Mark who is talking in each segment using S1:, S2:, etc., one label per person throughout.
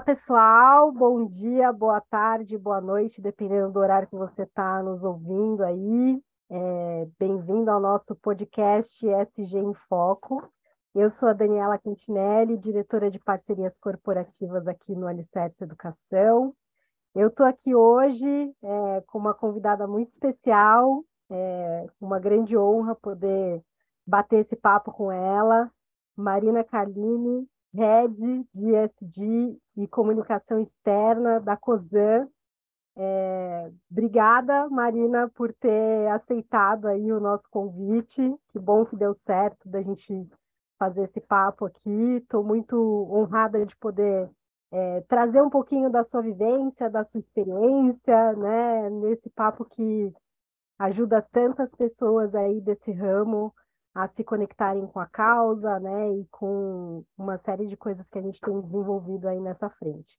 S1: Olá, pessoal. Bom dia, boa tarde, boa noite, dependendo do horário que você está nos ouvindo aí. É, Bem-vindo ao nosso podcast SG em Foco. Eu sou a Daniela Quintinelli, diretora de parcerias corporativas aqui no Alicerce Educação. Eu estou aqui hoje é, com uma convidada muito especial, é, uma grande honra poder bater esse papo com ela, Marina Carlini, Head de ESG e Comunicação Externa da COSAN. É, obrigada, Marina, por ter aceitado aí o nosso convite. Que bom que deu certo da gente fazer esse papo aqui. Estou muito honrada de poder é, trazer um pouquinho da sua vivência, da sua experiência, né? Nesse papo que ajuda tantas pessoas aí desse ramo a se conectarem com a causa, né, e com uma série de coisas que a gente tem desenvolvido aí nessa frente.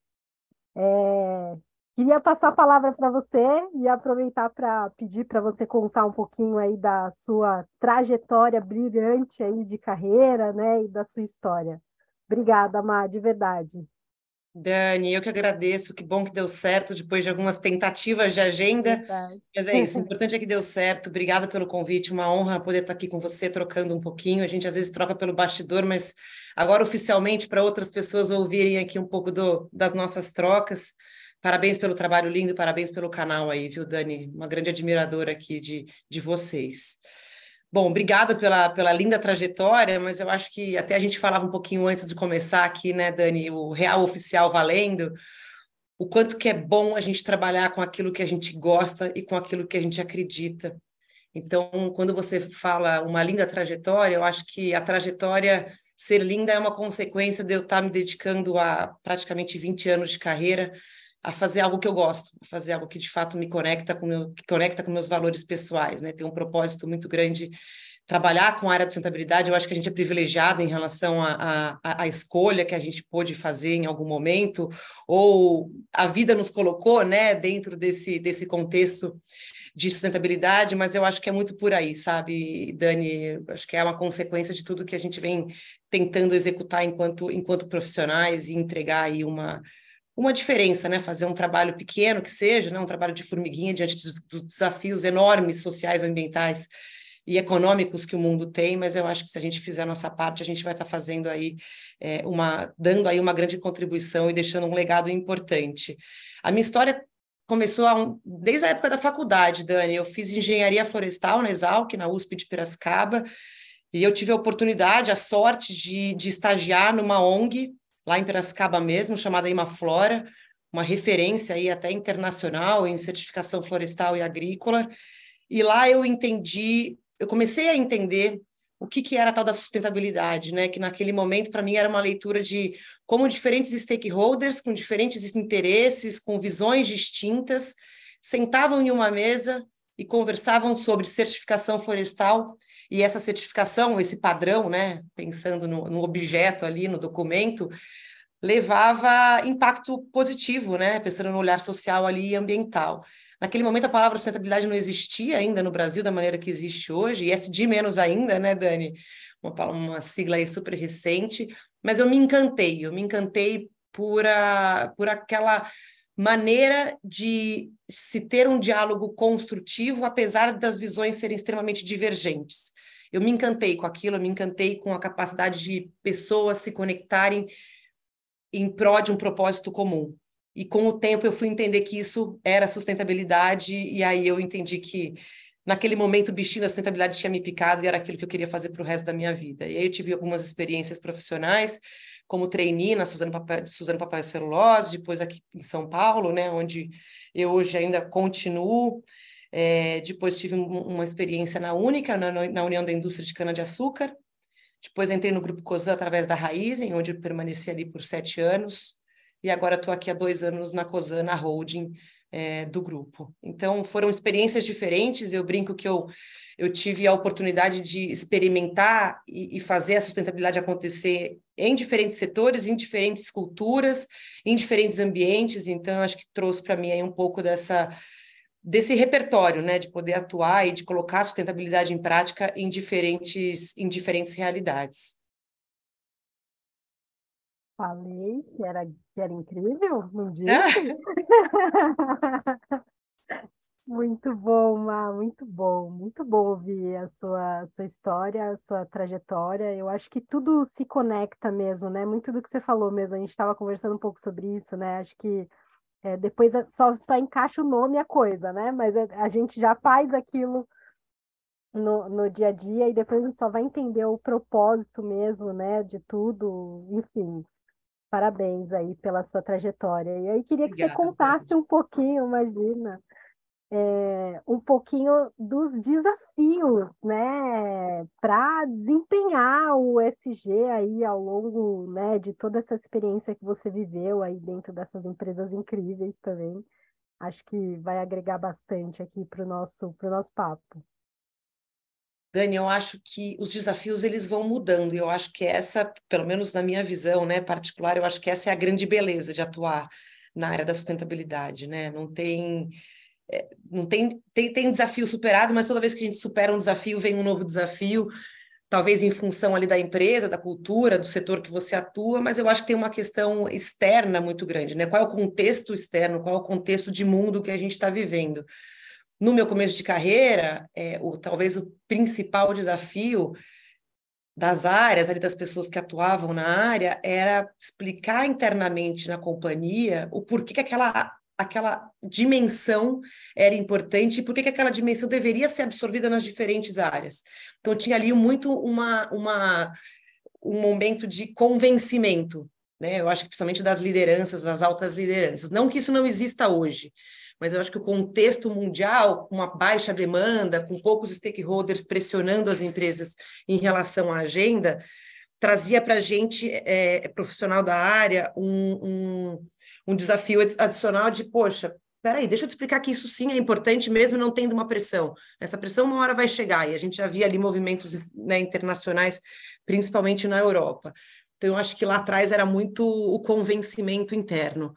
S1: É, queria passar a palavra para você e aproveitar para pedir para você contar um pouquinho aí da sua trajetória brilhante aí de carreira, né, e da sua história. Obrigada, Mar, de verdade.
S2: Dani, eu que agradeço, que bom que deu certo depois de algumas tentativas de agenda. Mas é isso, o importante é que deu certo. Obrigada pelo convite, uma honra poder estar aqui com você trocando um pouquinho. A gente às vezes troca pelo bastidor, mas agora oficialmente para outras pessoas ouvirem aqui um pouco do, das nossas trocas. Parabéns pelo trabalho lindo, parabéns pelo canal aí, viu, Dani? Uma grande admiradora aqui de, de vocês. Bom, obrigada pela, pela linda trajetória, mas eu acho que até a gente falava um pouquinho antes de começar aqui, né, Dani, o real oficial valendo, o quanto que é bom a gente trabalhar com aquilo que a gente gosta e com aquilo que a gente acredita. Então, quando você fala uma linda trajetória, eu acho que a trajetória ser linda é uma consequência de eu estar me dedicando a praticamente 20 anos de carreira a fazer algo que eu gosto, a fazer algo que de fato me conecta com meu, que conecta com meus valores pessoais, né? Tem um propósito muito grande trabalhar com a área de sustentabilidade. Eu acho que a gente é privilegiado em relação à escolha que a gente pôde fazer em algum momento, ou a vida nos colocou, né, dentro desse desse contexto de sustentabilidade, mas eu acho que é muito por aí, sabe, Dani? Acho que é uma consequência de tudo que a gente vem tentando executar enquanto enquanto profissionais e entregar aí uma uma diferença, né? Fazer um trabalho pequeno que seja, né? um trabalho de formiguinha diante dos, dos desafios enormes sociais, ambientais e econômicos que o mundo tem, mas eu acho que se a gente fizer a nossa parte, a gente vai estar tá fazendo aí é, uma, dando aí uma grande contribuição e deixando um legado importante. A minha história começou a um, desde a época da faculdade, Dani. Eu fiz engenharia florestal na Exalc, na USP de Piracicaba, e eu tive a oportunidade, a sorte de, de estagiar numa ONG lá em Piracicaba mesmo, chamada Imaflora, uma referência aí até internacional em certificação florestal e agrícola. E lá eu entendi, eu comecei a entender o que, que era a tal da sustentabilidade, né? Que naquele momento para mim era uma leitura de como diferentes stakeholders com diferentes interesses, com visões distintas, sentavam em uma mesa e conversavam sobre certificação florestal e essa certificação, esse padrão, né, pensando no, no objeto ali, no documento, levava impacto positivo, né, pensando no olhar social ali e ambiental. Naquele momento a palavra sustentabilidade não existia ainda no Brasil da maneira que existe hoje, e SD menos ainda, né, Dani? Uma, uma sigla aí super recente, mas eu me encantei, eu me encantei por, a, por aquela maneira de se ter um diálogo construtivo, apesar das visões serem extremamente divergentes. Eu me encantei com aquilo, eu me encantei com a capacidade de pessoas se conectarem em prol de um propósito comum. E com o tempo eu fui entender que isso era sustentabilidade, e aí eu entendi que naquele momento o bichinho da sustentabilidade tinha me picado e era aquilo que eu queria fazer para o resto da minha vida. E aí eu tive algumas experiências profissionais, como trainee na Suzano Papel, Suzano Papel e Celulose, depois aqui em São Paulo, né, onde eu hoje ainda continuo. É, depois tive uma experiência na Única, na, na União da Indústria de Cana-de-Açúcar. Depois entrei no Grupo COSAN através da Raizen, onde permaneci ali por sete anos. E agora estou aqui há dois anos na COSAN, na holding é, do grupo. Então, foram experiências diferentes. Eu brinco que eu, eu tive a oportunidade de experimentar e, e fazer a sustentabilidade acontecer em diferentes setores, em diferentes culturas, em diferentes ambientes. Então, acho que trouxe para mim aí um pouco dessa desse repertório, né, de poder atuar e de colocar a sustentabilidade em prática em diferentes, em diferentes realidades.
S1: Falei que era, que era incrível, não disse? muito bom, Má, muito bom, muito bom ouvir a sua, a sua história, a sua trajetória. Eu acho que tudo se conecta mesmo, né? Muito do que você falou mesmo, a gente estava conversando um pouco sobre isso, né? Acho que é, depois é só, só encaixa o nome e a coisa, né? Mas a, é, a gente já faz aquilo no, no dia a dia e depois a gente só vai entender o propósito mesmo, né? De tudo, enfim. Parabéns aí pela sua trajetória. E aí queria que Obrigada, você contasse um pouquinho, imagina, é, um pouquinho dos desafios né, para desempenhar o SG aí ao longo né, de toda essa experiência que você viveu aí dentro dessas empresas incríveis também. Acho que vai agregar bastante aqui para o nosso, pro nosso papo.
S2: Dani, eu acho que os desafios eles vão mudando, e eu acho que essa, pelo menos na minha visão né, particular, eu acho que essa é a grande beleza de atuar na área da sustentabilidade, né? Não tem não tem, tem, tem desafio superado, mas toda vez que a gente supera um desafio, vem um novo desafio, talvez em função ali da empresa, da cultura, do setor que você atua, mas eu acho que tem uma questão externa muito grande, né? Qual é o contexto externo, qual é o contexto de mundo que a gente está vivendo? No meu começo de carreira, é, o, talvez o principal desafio das áreas, ali das pessoas que atuavam na área, era explicar internamente na companhia o porquê que aquela aquela dimensão era importante e por que, aquela dimensão deveria ser absorvida nas diferentes áreas. Então, tinha ali muito uma, uma, um momento de convencimento, né? Eu acho que principalmente das lideranças, das altas lideranças. Não que isso não exista hoje, mas eu acho que o contexto mundial, com uma baixa demanda, com poucos stakeholders pressionando as empresas em relação à agenda, trazia para a gente, é, é, profissional da área, um, um, um desafio adicional de, poxa, peraí, deixa eu te explicar que isso sim é importante, mesmo não tendo uma pressão. Essa pressão uma hora vai chegar, e a gente já via ali movimentos né, internacionais, principalmente na Europa. Então, eu acho que lá atrás era muito o convencimento interno.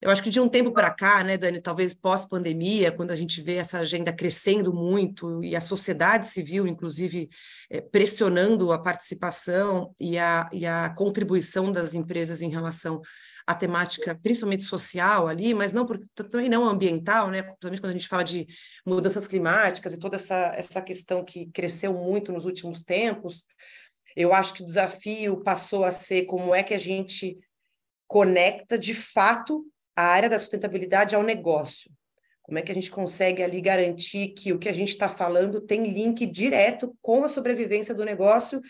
S2: Eu acho que de um tempo para cá, né, Dani, talvez pós-pandemia, quando a gente vê essa agenda crescendo muito e a sociedade civil, inclusive, é, pressionando a participação e a, e a contribuição das empresas em relação a temática principalmente social ali, mas não porque também não ambiental, né? Principalmente quando a gente fala de mudanças climáticas e toda essa essa questão que cresceu muito nos últimos tempos, eu acho que o desafio passou a ser como é que a gente conecta de fato a área da sustentabilidade ao negócio. Como é que a gente consegue ali garantir que o que a gente está falando tem link direto com a sobrevivência do negócio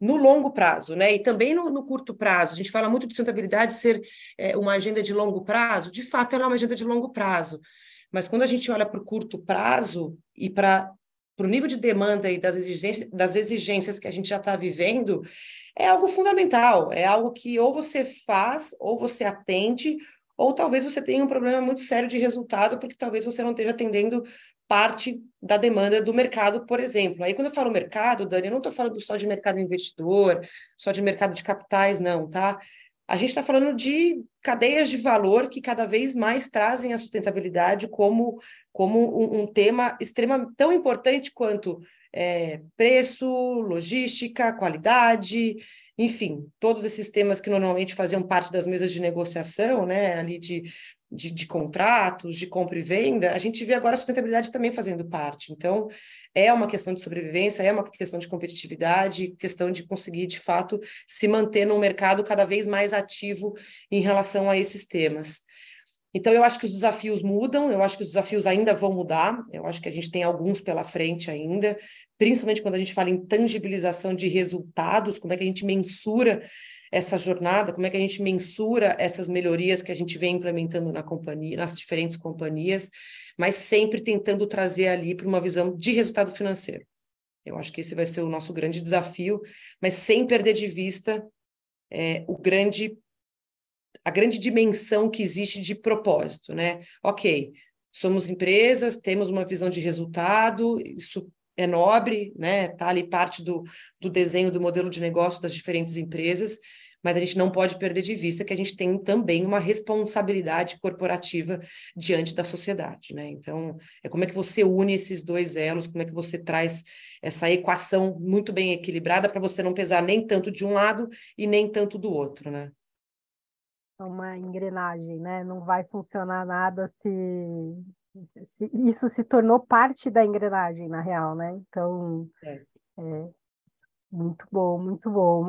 S2: no longo prazo, né? E também no, no curto prazo. A gente fala muito de sustentabilidade ser é, uma agenda de longo prazo. De fato, ela é uma agenda de longo prazo. Mas quando a gente olha para o curto prazo e para para o nível de demanda e das exigências, das exigências que a gente já está vivendo, é algo fundamental, é algo que ou você faz, ou você atende, ou talvez você tenha um problema muito sério de resultado, porque talvez você não esteja atendendo parte da demanda do mercado, por exemplo. Aí, quando eu falo mercado, Dani, eu não estou falando só de mercado investidor, só de mercado de capitais, não, tá? A gente está falando de cadeias de valor que cada vez mais trazem a sustentabilidade como, como um, um tema extremamente tão importante quanto é, preço, logística, qualidade, enfim, todos esses temas que normalmente faziam parte das mesas de negociação, né, ali de de, de, contratos, de compra e venda, a gente vê agora a sustentabilidade também fazendo parte. Então, é uma questão de sobrevivência, é uma questão de competitividade, questão de conseguir, de fato, se manter num mercado cada vez mais ativo em relação a esses temas. Então, eu acho que os desafios mudam, eu acho que os desafios ainda vão mudar, eu acho que a gente tem alguns pela frente ainda, principalmente quando a gente fala em tangibilização de resultados, como é que a gente mensura essa jornada, como é que a gente mensura essas melhorias que a gente vem implementando na companhia, nas diferentes companhias, mas sempre tentando trazer ali para uma visão de resultado financeiro. Eu acho que esse vai ser o nosso grande desafio, mas sem perder de vista é, o grande a grande dimensão que existe de propósito, né? Ok, somos empresas, temos uma visão de resultado, isso é nobre, né? Está ali parte do, do desenho do modelo de negócio das diferentes empresas, mas a gente não pode perder de vista que a gente tem também uma responsabilidade corporativa diante da sociedade, né? Então, é como é que você une esses dois elos, como é que você traz essa equação muito bem equilibrada para você não pesar nem tanto de um lado e nem tanto do outro, né?
S1: É uma engrenagem, né? Não vai funcionar nada se isso se tornou parte da engrenagem, na real, né? Então, é. É, muito bom, muito bom.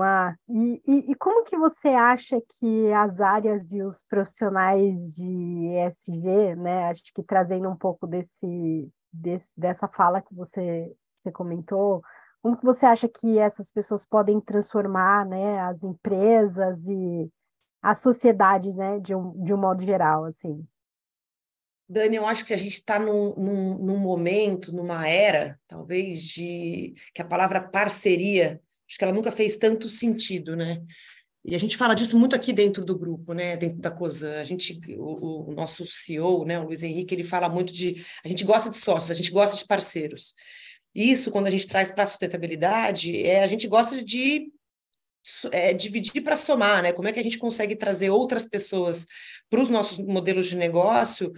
S1: E, e, e, como que você acha que as áreas e os profissionais de ESG, né? Acho que trazendo um pouco desse, desse dessa fala que você, você comentou, como que você acha que essas pessoas podem transformar, né? As empresas e a sociedade, né? De um, de um modo geral, assim.
S2: Dani, eu acho que a gente está num, num, num, momento, numa era, talvez, de que a palavra parceria, acho que ela nunca fez tanto sentido, né? E a gente fala disso muito aqui dentro do grupo, né? Dentro da COSAN. A gente, o, o nosso CEO, né, o Luiz Henrique, ele fala muito de. A gente gosta de sócios, a gente gosta de parceiros. Isso, quando a gente traz para a sustentabilidade, é, a gente gosta de é, dividir para somar, né? Como é que a gente consegue trazer outras pessoas para os nossos modelos de negócio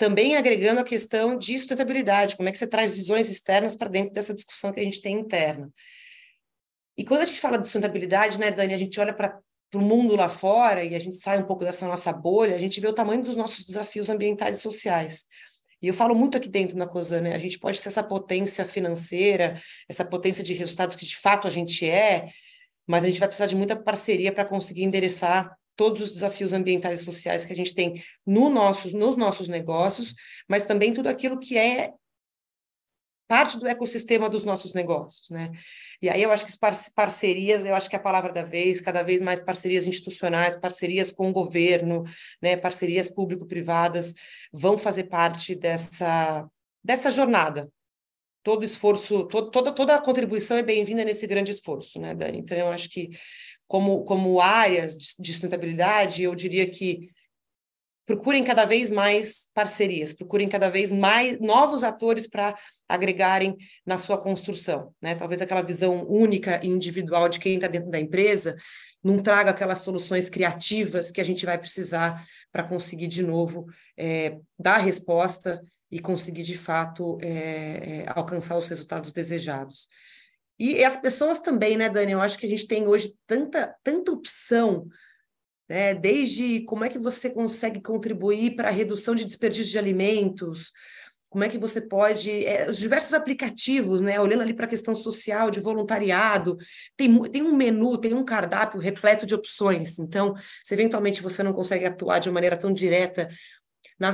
S2: também agregando a questão de sustentabilidade, como é que você traz visões externas para dentro dessa discussão que a gente tem interna. E quando a gente fala de sustentabilidade, né, Dani, a gente olha para o mundo lá fora e a gente sai um pouco dessa nossa bolha, a gente vê o tamanho dos nossos desafios ambientais e sociais. E eu falo muito aqui dentro na COSAN, né? a gente pode ser essa potência financeira, essa potência de resultados que de fato a gente é, mas a gente vai precisar de muita parceria para conseguir endereçar todos os desafios ambientais e sociais que a gente tem no nossos, nos nossos negócios, mas também tudo aquilo que é parte do ecossistema dos nossos negócios, né? E aí eu acho que as parcerias, eu acho que é a palavra da vez, cada vez mais parcerias institucionais, parcerias com o governo, né, parcerias público-privadas vão fazer parte dessa dessa jornada. Todo esforço, toda toda a contribuição é bem-vinda nesse grande esforço, né, Dani? Então eu acho que como, como áreas de sustentabilidade, eu diria que procurem cada vez mais parcerias, procurem cada vez mais novos atores para agregarem na sua construção. Né? Talvez aquela visão única e individual de quem está dentro da empresa não traga aquelas soluções criativas que a gente vai precisar para conseguir, de novo, é, dar resposta e conseguir, de fato, é, é alcançar os resultados desejados. E as pessoas também, né, Dani? Eu acho que a gente tem hoje tanta, tanta opção, né? Desde como é que você consegue contribuir para a redução de desperdício de alimentos, como é que você pode. É, os diversos aplicativos, né? Olhando ali para a questão social, de voluntariado, tem, tem um menu, tem um cardápio repleto de opções. Então, se eventualmente você não consegue atuar de uma maneira tão direta na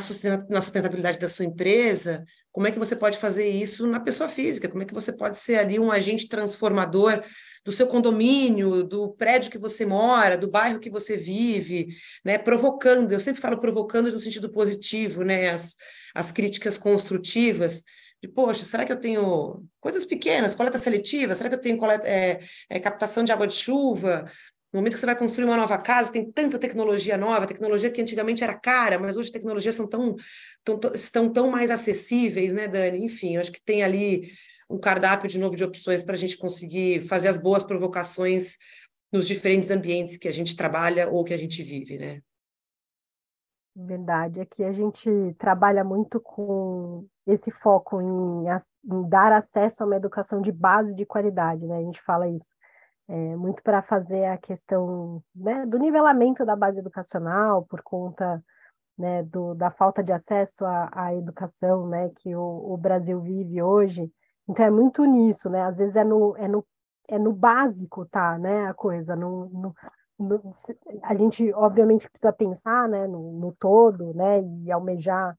S2: sustentabilidade da sua empresa, como é que você pode fazer isso na pessoa física, como é que você pode ser ali um agente transformador do seu condomínio, do prédio que você mora, do bairro que você vive, né? provocando, eu sempre falo provocando no sentido positivo, né? as, as críticas construtivas, de, poxa, será que eu tenho coisas pequenas, coleta seletiva, será que eu tenho coleta, é, é, captação de água de chuva, no momento que você vai construir uma nova casa, tem tanta tecnologia nova, tecnologia que antigamente era cara, mas hoje tecnologias são tão, tão, tão estão tão mais acessíveis, né, Dani? Enfim, acho que tem ali um cardápio de novo de opções para a gente conseguir fazer as boas provocações nos diferentes ambientes que a gente trabalha ou que a gente vive, né?
S1: Verdade, aqui a gente trabalha muito com esse foco em, em dar acesso a uma educação de base de qualidade, né? A gente fala isso é, muito para fazer a questão né, do nivelamento da base educacional por conta né, do, da falta de acesso à, à educação né, que o, o, Brasil vive hoje. Então é muito nisso, né? Às vezes é no, é no, é no básico, tá, né? A coisa. No, no, no a gente obviamente precisa pensar né, no, no todo né, e almejar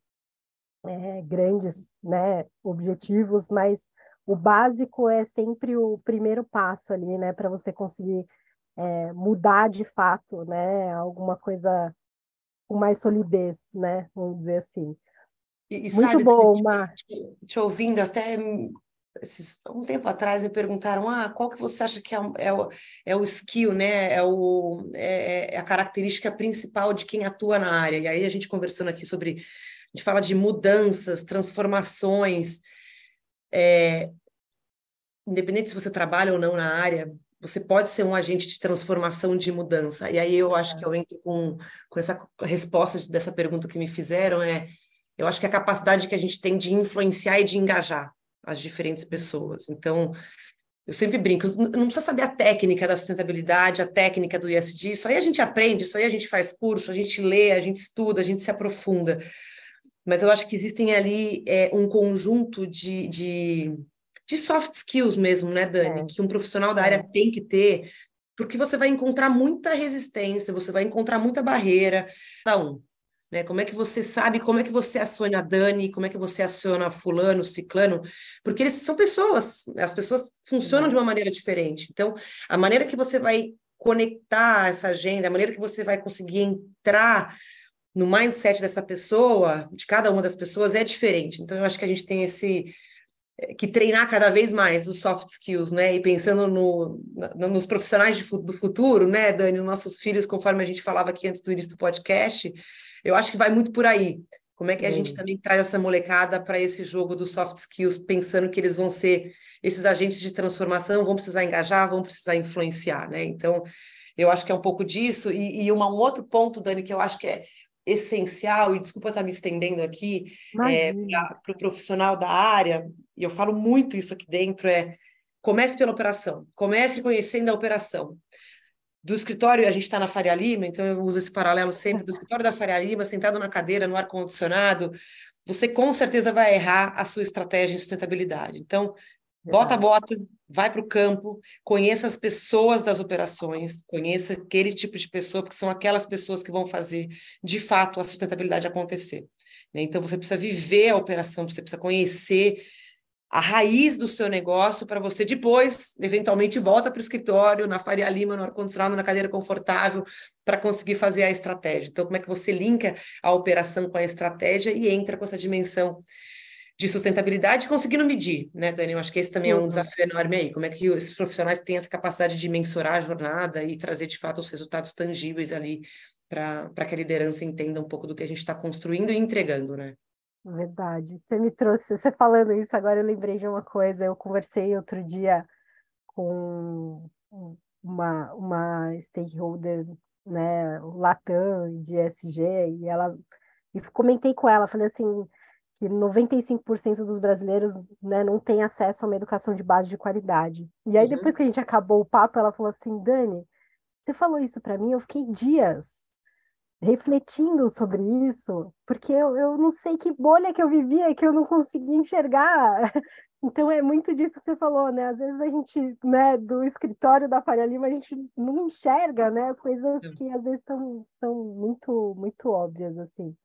S1: é, grandes né, objetivos, mas o básico é sempre o primeiro passo ali, né, para você conseguir é, mudar de fato, né, alguma coisa com mais solidez, né, vamos dizer assim.
S2: E, e Muito sabe, bom, te, Mar... te, te, ouvindo até esses, um tempo atrás me perguntaram, ah, qual que você acha que é, é, o, é o skill, né, é, o, é, é, é a característica principal de quem atua na área? E aí a gente conversando aqui sobre, a gente fala de mudanças, transformações, é, independente se você trabalha ou não na área, você pode ser um agente de transformação, de mudança. E aí eu acho que eu é. entro com, com essa resposta dessa pergunta que me fizeram, é eu acho que a capacidade que a gente tem de influenciar e de engajar as diferentes uhum. pessoas. Então, eu sempre brinco, não precisa saber a técnica da sustentabilidade, a técnica do ISD, isso aí a gente aprende, isso aí a gente faz curso, a gente lê, a gente estuda, a gente se aprofunda mas eu acho que existem ali é, um conjunto de, de, de, soft skills mesmo, né, Dani? É. Que um profissional da área é. tem que ter, porque você vai encontrar muita resistência, você vai encontrar muita barreira. Então, né? Como é que você sabe, como é que você aciona a Dani, como é que você aciona fulano, ciclano, porque eles são pessoas, as pessoas funcionam é. de uma maneira diferente. Então, a maneira que você vai conectar essa agenda, a maneira que você vai conseguir entrar no mindset dessa pessoa, de cada uma das pessoas, é diferente. Então, eu acho que a gente tem esse é, que treinar cada vez mais os soft skills, né? E pensando no, no, nos profissionais de, do futuro, né, Dani, nossos filhos, conforme a gente falava aqui antes do início do podcast, eu acho que vai muito por aí. Como é que a hum. gente também traz essa molecada para esse jogo dos soft skills, pensando que eles vão ser esses agentes de transformação, vão precisar engajar, vão precisar influenciar, né? Então, eu acho que é um pouco disso. E, e uma, um outro ponto, Dani, que eu acho que é essencial, e desculpa estar tá me estendendo aqui, é, para o profissional da área, e eu falo muito isso aqui dentro, é comece pela operação, comece conhecendo a operação. Do escritório, a gente está na Faria Lima, então eu uso esse paralelo sempre, do uhum. escritório da Faria Lima, sentado na cadeira, no ar-condicionado, você com certeza vai errar a sua estratégia em sustentabilidade. Então, Bota a bota, vai para o campo, conheça as pessoas das operações, conheça aquele tipo de pessoa, porque são aquelas pessoas que vão fazer, de fato, a sustentabilidade acontecer. Né? Então, você precisa viver a operação, você precisa conhecer a raiz do seu negócio para você depois, eventualmente, volta para o escritório, na Faria Lima, no ar-condicionado, na cadeira confortável, para conseguir fazer a estratégia. Então, como é que você linka a operação com a estratégia e entra com essa dimensão de sustentabilidade, conseguindo medir, né, Dani? Eu acho que esse também é um uhum. desafio enorme aí. Como é que esses profissionais têm essa capacidade de mensurar a jornada e trazer de fato os resultados tangíveis ali para que a liderança entenda um pouco do que a gente está construindo e entregando, né?
S1: Verdade. Você me trouxe, você falando isso agora, eu lembrei de uma coisa. Eu conversei outro dia com uma, uma stakeholder, né, Latam, de SG, e ela e comentei com ela, falei assim, que 95% dos brasileiros né, não tem acesso a uma educação de base de qualidade. E aí, uhum. depois que a gente acabou o papo, ela falou assim: Dani, você falou isso para mim, eu fiquei dias refletindo sobre isso, porque eu, eu não sei que bolha que eu vivia que eu não conseguia enxergar. Então é muito disso que você falou, né? Às vezes a gente, né, do escritório da Faria Lima, a gente não enxerga, né, coisas é. que às vezes são, são muito muito óbvias assim.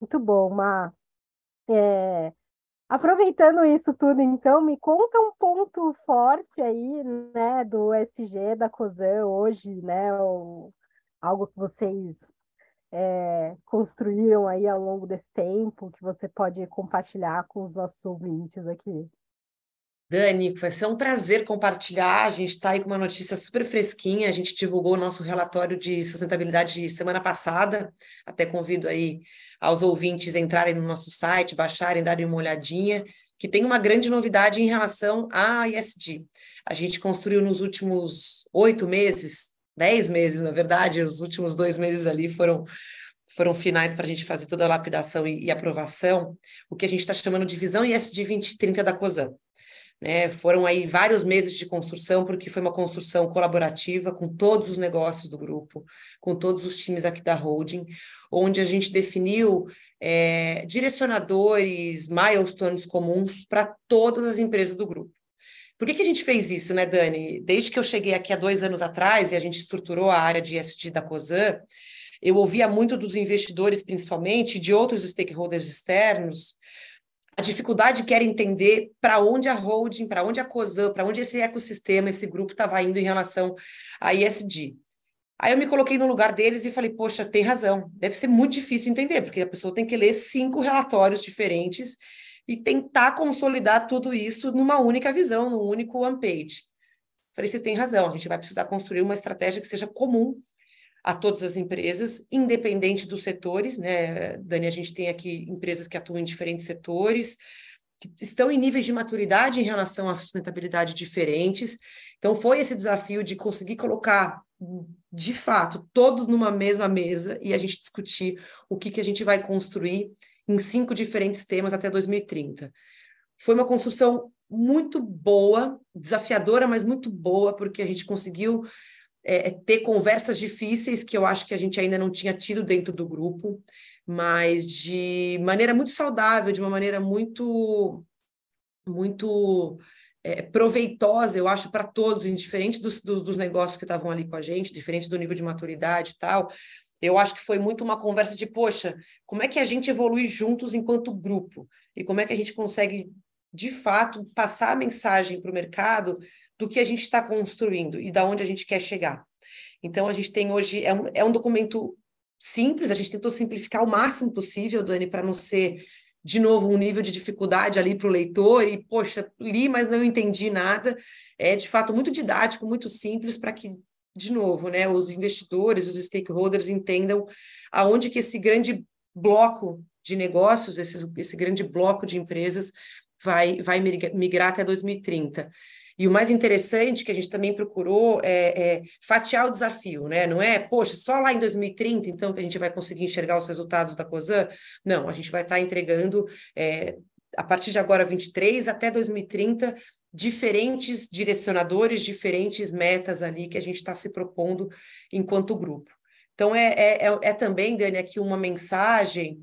S1: Muito bom, Mar. É, aproveitando isso tudo, então, me conta um ponto forte aí, né, do SG, da COSAN hoje, né, ou algo que vocês é, construíram aí ao longo desse tempo, que você pode compartilhar com os nossos ouvintes aqui.
S2: Dani, vai ser um prazer compartilhar. A gente está aí com uma notícia super fresquinha. A gente divulgou o nosso relatório de sustentabilidade semana passada. Até convido aí aos ouvintes entrarem no nosso site, baixarem, darem uma olhadinha, que tem uma grande novidade em relação à ISD. A gente construiu nos últimos oito meses, dez meses, na verdade, os últimos dois meses ali foram foram finais para a gente fazer toda a lapidação e, e aprovação, o que a gente está chamando de Visão ISD 2030 da COSAN. Né? Foram aí vários meses de construção, porque foi uma construção colaborativa com todos os negócios do grupo, com todos os times aqui da holding, onde a gente definiu é, direcionadores, milestones comuns para todas as empresas do grupo. Por que, que a gente fez isso, né, Dani? Desde que eu cheguei aqui há dois anos atrás e a gente estruturou a área de ESG da COSAN, eu ouvia muito dos investidores, principalmente, de outros stakeholders externos, a dificuldade que era entender para onde a holding, para onde a COSAN, para onde esse ecossistema, esse grupo estava indo em relação à ISD. Aí eu me coloquei no lugar deles e falei, poxa, tem razão. Deve ser muito difícil entender, porque a pessoa tem que ler cinco relatórios diferentes e tentar consolidar tudo isso numa única visão, num único one page. Falei, vocês têm razão, a gente vai precisar construir uma estratégia que seja comum a todas as empresas, independente dos setores, né? Dani, a gente tem aqui empresas que atuam em diferentes setores, que estão em níveis de maturidade em relação à sustentabilidade diferentes. Então, foi esse desafio de conseguir colocar, de fato, todos numa mesma mesa e a gente discutir o que, que a gente vai construir em cinco diferentes temas até 2030. Foi uma construção muito boa, desafiadora, mas muito boa, porque a gente conseguiu é, é, ter conversas difíceis que eu acho que a gente ainda não tinha tido dentro do grupo, mas de maneira muito saudável, de uma maneira muito muito é, proveitosa, eu acho, para todos, indiferente dos, dos, dos negócios que estavam ali com a gente, diferente do nível de maturidade e tal. Eu acho que foi muito uma conversa de, poxa, como é que a gente evolui juntos enquanto grupo? E como é que a gente consegue, de fato, passar a mensagem para o mercado do que a gente está construindo e da onde a gente quer chegar. Então, a gente tem hoje, é um, é um documento simples, a gente tentou simplificar o máximo possível, Dani, para não ser, de novo, um nível de dificuldade ali para o leitor e, poxa, li, mas não entendi nada. É, de fato, muito didático, muito simples, para que, de novo, né, os investidores, os stakeholders entendam aonde que esse grande bloco de negócios, esse, esse grande bloco de empresas vai, vai migrar até 2030. E o mais interessante que a gente também procurou é, é, fatiar o desafio, né? Não é, poxa, só lá em 2030, então, que a gente vai conseguir enxergar os resultados da COSAN. Não, a gente vai estar entregando, é, a partir de agora, 23 até 2030, diferentes direcionadores, diferentes metas ali que a gente está se propondo enquanto grupo. Então, é, é, é, é também, Dani, aqui uma mensagem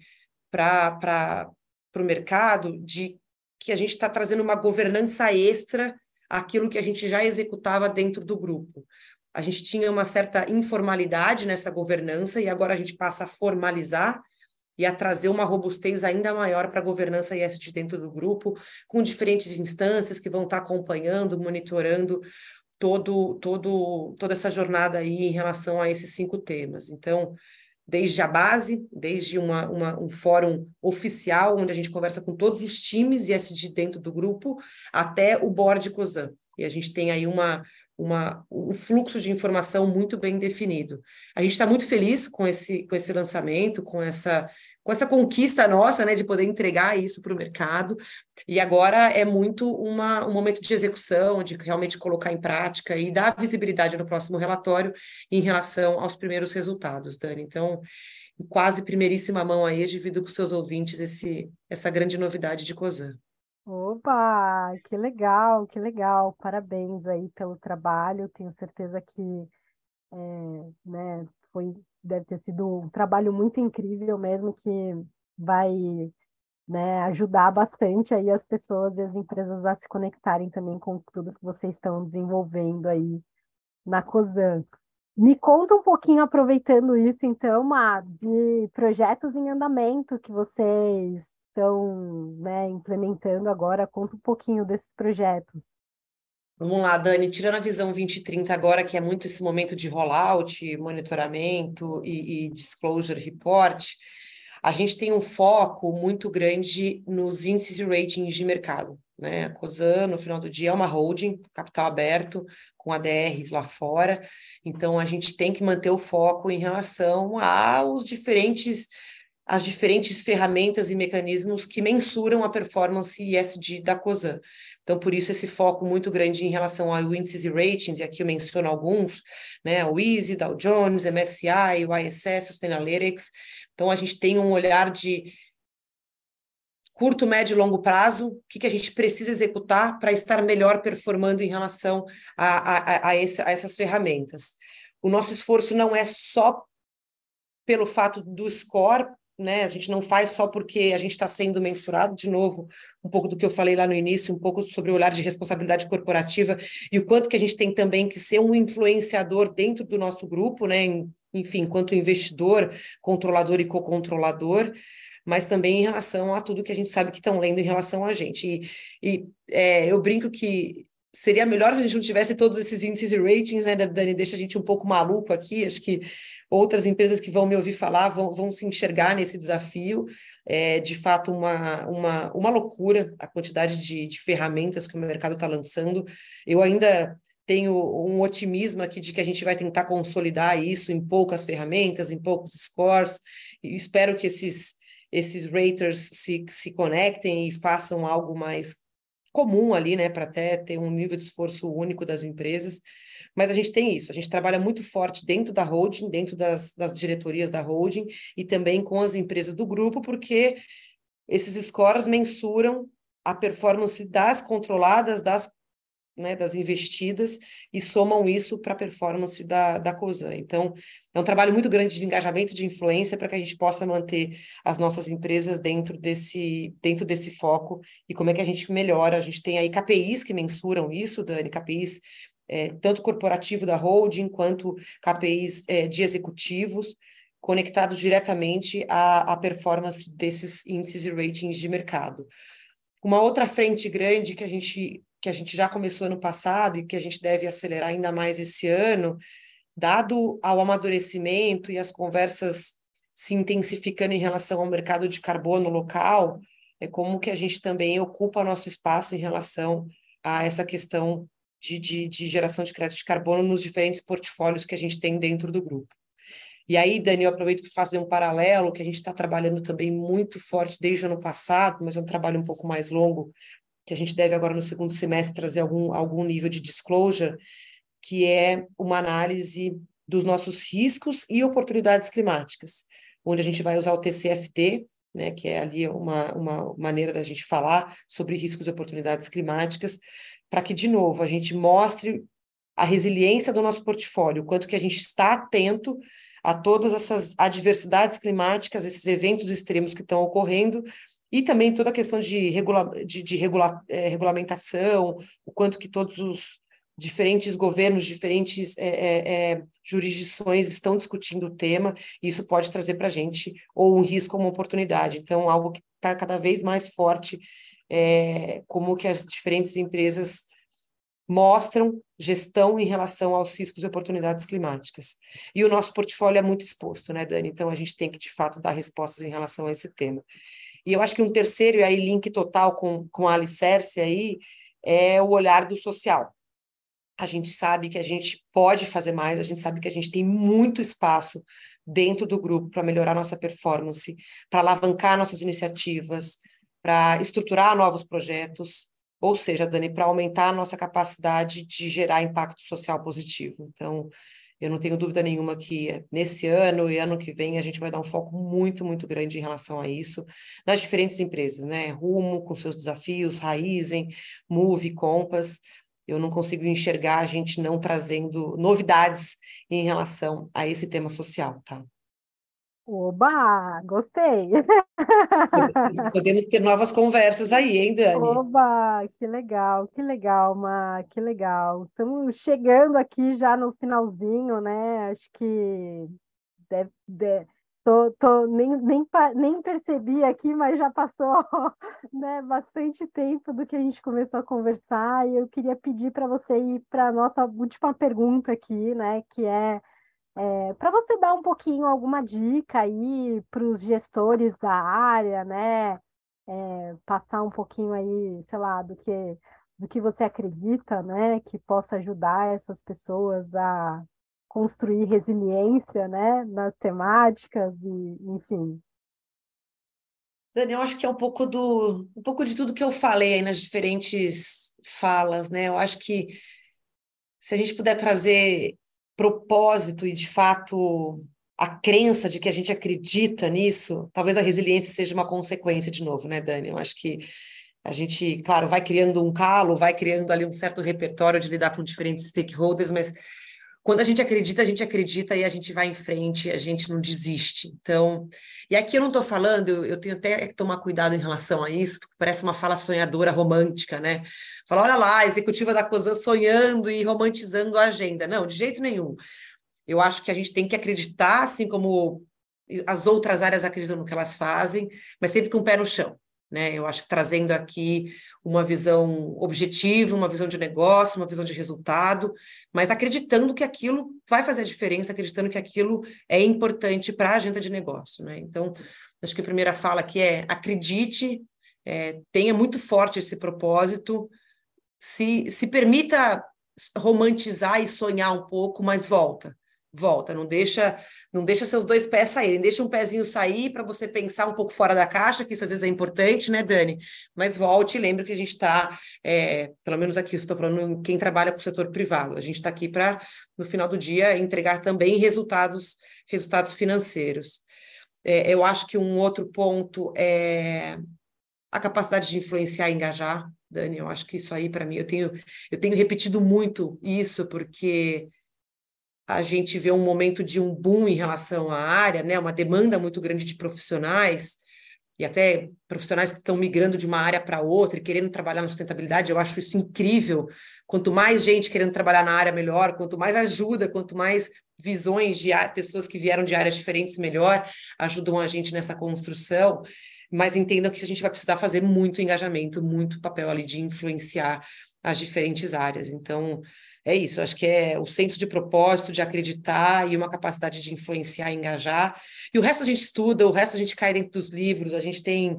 S2: para o mercado de que a gente está trazendo uma governança extra àquilo que a gente já executava dentro do grupo. A gente tinha uma certa informalidade nessa governança e agora a gente passa a formalizar e a trazer uma robustez ainda maior para a governança ESG dentro do grupo, com diferentes instâncias que vão estar tá acompanhando, monitorando todo, todo, toda essa jornada aí em relação a esses cinco temas. Então, desde a base, desde uma, uma, um fórum oficial, onde a gente conversa com todos os times e SD dentro do grupo, até o board COSAN. E a gente tem aí uma, uma, um fluxo de informação muito bem definido. A gente está muito feliz com esse, com esse lançamento, com essa com essa conquista nossa, né, de poder entregar isso para o mercado. E agora é muito uma, um momento de execução, de realmente colocar em prática e dar visibilidade no próximo relatório em relação aos primeiros resultados, Dani. Então, em quase primeiríssima mão aí, eu divido com seus ouvintes esse, essa grande novidade de COSAN.
S1: Opa, que legal, que legal. Parabéns aí pelo trabalho. Tenho certeza que é, né, foi deve ter sido um trabalho muito incrível mesmo que vai né, ajudar bastante aí as pessoas e as empresas a se conectarem também com tudo que vocês estão desenvolvendo aí na COSAN. Me conta um pouquinho, aproveitando isso, então, Má, de projetos em andamento que vocês estão né, implementando agora. Conta um pouquinho desses projetos.
S2: Vamos lá, Dani, tirando a visão 2030 agora, que é muito esse momento de rollout, monitoramento e, e disclosure report, a gente tem um foco muito grande nos índices e ratings de mercado. Né? A COSAN, no final do dia, é uma holding, capital aberto, com ADRs lá fora. Então, a gente tem que manter o foco em relação aos diferentes as diferentes ferramentas e mecanismos que mensuram a performance ESG da COSAN. Então, por isso, esse foco muito grande em relação ao índices e ratings, e aqui eu menciono alguns, né? O Easy, Dow Jones, MSCI, o ISS, Sustainalytics. Então, a gente tem um olhar de curto, médio e longo prazo, o que, que a gente precisa executar para estar melhor performando em relação a, a, a, esse, a essas ferramentas. O nosso esforço não é só pelo fato do score, né? A gente não faz só porque a gente está sendo mensurado, de novo, um pouco do que eu falei lá no início, um pouco sobre o olhar de responsabilidade corporativa e o quanto que a gente tem também que ser um influenciador dentro do nosso grupo, né? Enfim, enquanto investidor, controlador e co-controlador, mas também em relação a tudo que a gente sabe que estão lendo em relação a gente. E, e é, eu brinco que seria melhor se a gente não tivesse todos esses índices e ratings, né, Dani? Deixa a gente um pouco maluco aqui. Acho que outras empresas que vão me ouvir falar vão, vão se enxergar nesse desafio. É de fato uma, uma, uma loucura a quantidade de, de ferramentas que o mercado está lançando. Eu ainda tenho um otimismo aqui de que a gente vai tentar consolidar isso em poucas ferramentas, em poucos scores, e espero que esses, esses raters se, se conectem e façam algo mais comum ali, né, para até ter um nível de esforço único das empresas. Mas a gente tem isso, a gente trabalha muito forte dentro da holding, dentro das, das diretorias da holding e também com as empresas do grupo, porque esses scores mensuram a performance das controladas, das né, das investidas e somam isso para a performance da, da COSAN. Então, é um trabalho muito grande de engajamento de influência para que a gente possa manter as nossas empresas dentro desse, dentro desse foco e como é que a gente melhora. A gente tem aí KPIs que mensuram isso, Dani, KPIs é, tanto corporativo da holding quanto KPIs é, de executivos, conectados diretamente à, à performance desses índices e ratings de mercado. Uma outra frente grande que a gente que a gente já começou ano passado e que a gente deve acelerar ainda mais esse ano, dado ao amadurecimento e as conversas se intensificando em relação ao mercado de carbono local, é como que a gente também ocupa nosso espaço em relação a essa questão de, de, de geração de crédito de carbono nos diferentes portfólios que a gente tem dentro do grupo. E aí, Daniel, aproveito para fazer um paralelo que a gente está trabalhando também muito forte desde o ano passado, mas é um trabalho um pouco mais longo, que a gente deve agora no segundo semestre trazer algum, algum nível de disclosure, que é uma análise dos nossos riscos e oportunidades climáticas, onde a gente vai usar o TCFD né, que é ali uma, uma maneira da gente falar sobre riscos e oportunidades climáticas, para que, de novo, a gente mostre a resiliência do nosso portfólio, o quanto que a gente está atento a todas essas adversidades climáticas, esses eventos extremos que estão ocorrendo, e também toda a questão de, regula de, de regula é, regulamentação, o quanto que todos os diferentes governos, diferentes é, é, é, jurisdições estão discutindo o tema, e isso pode trazer para a gente ou um risco ou uma oportunidade. Então, algo que está cada vez mais forte, é, como que as diferentes empresas mostram gestão em relação aos riscos e oportunidades climáticas. E o nosso portfólio é muito exposto, né, Dani? Então, a gente tem que, de fato, dar respostas em relação a esse tema. E eu acho que um terceiro, e aí link total com, com a alicerce aí, é o olhar do social, a gente sabe que a gente pode fazer mais, a gente sabe que a gente tem muito espaço dentro do grupo para melhorar nossa performance, para alavancar nossas iniciativas, para estruturar novos projetos, ou seja, Dani, para aumentar a nossa capacidade de gerar impacto social positivo. Então, eu não tenho dúvida nenhuma que nesse ano e ano que vem a gente vai dar um foco muito, muito grande em relação a isso nas diferentes empresas, né? Rumo, com seus desafios, Raizen, Move, Compass, eu não consigo enxergar a gente não trazendo novidades em relação a esse tema social, tá?
S1: Oba, gostei! Podemos ter
S2: novas conversas aí, hein, Dani?
S1: Oba, que legal, que legal, Ma, que legal. Estamos chegando aqui já no finalzinho, né? Acho que deve, deve, Tô, tô, nem, nem, nem percebi aqui, mas já passou né, bastante tempo do que a gente começou a conversar, e eu queria pedir para você ir para a nossa última pergunta aqui, né? Que é, é para você dar um pouquinho alguma dica aí para os gestores da área, né? É, passar um pouquinho aí, sei lá, do que do que você acredita, né? Que possa ajudar essas pessoas a construir resiliência né, nas temáticas, e, enfim.
S2: Daniel, eu acho que é um pouco do um pouco de tudo que eu falei aí nas diferentes falas, né? Eu acho que se a gente puder trazer propósito e de fato a crença de que a gente acredita nisso, talvez a resiliência seja uma consequência de novo, né, Dani? Eu acho que a gente, claro, vai criando um calo, vai criando ali um certo repertório de lidar com diferentes stakeholders, mas quando a gente acredita, a gente acredita e a gente vai em frente, a gente não desiste. Então, e aqui eu não estou falando, eu, tenho até que tomar cuidado em relação a isso, porque parece uma fala sonhadora, romântica, né? Fala, olha lá, a executiva da COSAN sonhando e romantizando a agenda. Não, de jeito nenhum. Eu acho que a gente tem que acreditar, assim como as outras áreas acreditam no que elas fazem, mas sempre com o pé no chão. Né? Eu acho que trazendo aqui uma visão objetiva, uma visão de negócio, uma visão de resultado, mas acreditando que aquilo vai fazer a diferença, acreditando que aquilo é importante para a agenda de negócio. Né? Então, acho que a primeira fala aqui é acredite, é, tenha muito forte esse propósito, se, se permita romantizar e sonhar um pouco, mas volta volta, não deixa, não deixa seus dois pés saírem, deixa um pezinho sair para você pensar um pouco fora da caixa, que isso às vezes é importante, né, Dani? Mas volte e lembre que a gente está, é, pelo menos aqui estou falando quem trabalha com o setor privado, a gente está aqui para, no final do dia, entregar também resultados, resultados financeiros. É, eu acho que um outro ponto é a capacidade de influenciar e engajar, Dani, eu acho que isso aí para mim, eu tenho, eu tenho repetido muito isso, porque a gente vê um momento de um boom em relação à área, né, uma demanda muito grande de profissionais, e até profissionais que estão migrando de uma área para outra e querendo trabalhar na sustentabilidade, eu acho isso incrível. Quanto mais gente querendo trabalhar na área, melhor. Quanto mais ajuda, quanto mais visões de pessoas que vieram de áreas diferentes, melhor, ajudam a gente nessa construção. Mas entendam que a gente vai precisar fazer muito engajamento, muito papel ali de influenciar as diferentes áreas. Então, é isso, acho que é o senso de propósito, de acreditar e uma capacidade de influenciar, engajar. E o resto a gente estuda, o resto a gente cai dentro dos livros, a gente tem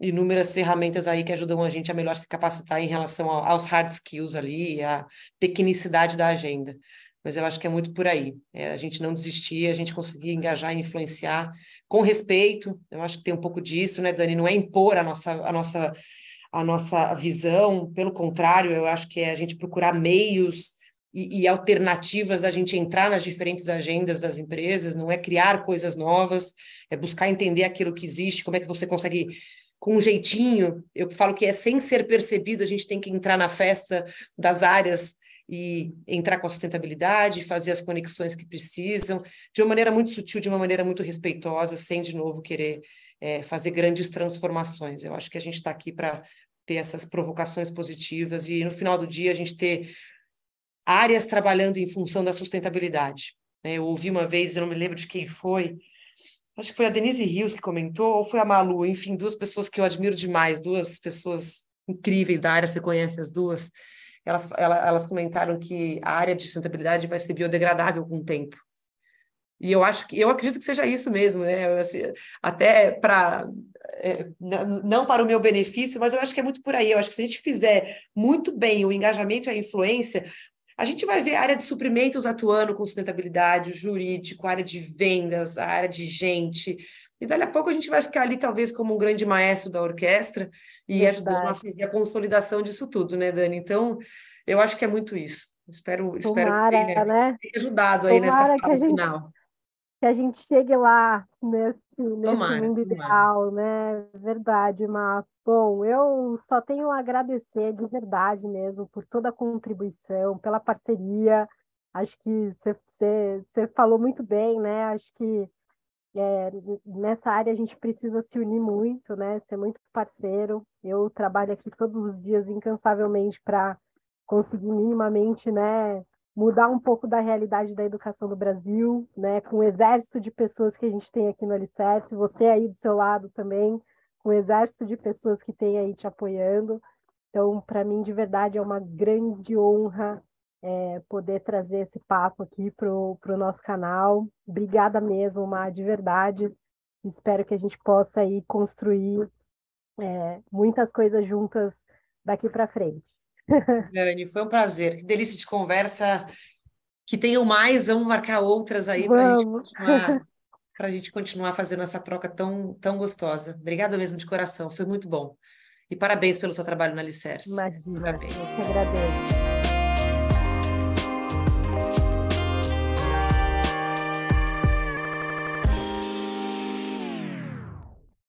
S2: inúmeras ferramentas aí que ajudam a gente a melhor se capacitar em relação aos hard skills ali, à tecnicidade da agenda. Mas eu acho que é muito por aí. É a gente não desistir, a gente conseguir engajar e influenciar com respeito. Eu acho que tem um pouco disso, né, Dani? Não é impor a nossa, a nossa, a nossa visão, pelo contrário, eu acho que é a gente procurar meios e, e alternativas da gente entrar nas diferentes agendas das empresas, não é criar coisas novas, é buscar entender aquilo que existe, como é que você consegue com um jeitinho, eu falo que é sem ser percebido, a gente tem que entrar na festa das áreas e entrar com a sustentabilidade, fazer as conexões que precisam, de uma maneira muito sutil, de uma maneira muito respeitosa, sem, de novo, querer é, fazer grandes transformações. Eu acho que a gente está aqui para ter essas provocações positivas e, no final do dia, a gente ter áreas trabalhando em função da sustentabilidade. Né? Eu ouvi uma vez, eu não me lembro de quem foi, acho que foi a Denise Rios que comentou, ou foi a Malu, enfim, duas pessoas que eu admiro demais, duas pessoas incríveis da área, você conhece as duas, elas, ela, elas comentaram que a área de sustentabilidade vai ser biodegradável com o tempo. E eu acho que eu acredito que seja isso mesmo, né? Assim, até para é, não para o meu benefício, mas eu acho que é muito por aí. Eu acho que se a gente fizer muito bem o engajamento e a influência, a gente vai ver a área de suprimentos atuando com sustentabilidade, jurídico, a área de vendas, a área de gente. E dali a pouco a gente vai ficar ali, talvez, como um grande maestro da orquestra e Verdade. ajudando a fazer a consolidação disso tudo, né, Dani? Então, eu acho que é muito isso. Espero, Tomara, espero ter, né? ajudado aí Tomara nessa parte gente... final
S1: que a gente chegue lá nesse, tomara, mundo ideal, né? Verdade, Má. Bom, eu só tenho a agradecer de verdade mesmo por toda a contribuição, pela parceria. Acho que você falou muito bem, né? Acho que é, nessa área a gente precisa se unir muito, né? Ser muito parceiro. Eu trabalho aqui todos os dias incansavelmente para conseguir minimamente, né? mudar um pouco da realidade da educação do Brasil, né, com o exército de pessoas que a gente tem aqui no Alicerce, você aí do seu lado também, com o exército de pessoas que tem aí te apoiando. Então, para mim, de verdade, é uma grande honra é, poder trazer esse papo aqui para o nosso canal. Obrigada mesmo, Mar, de verdade. Espero que a gente possa aí construir é, muitas coisas juntas daqui para frente.
S2: Dani, foi um prazer. Que delícia de conversa. Que tenham mais, vamos marcar outras aí para a gente continuar. gente continuar fazendo essa troca tão, tão gostosa. Obrigada mesmo de coração, foi muito bom. E parabéns pelo seu trabalho na Alicerce. Imagina, parabéns. eu que agradeço.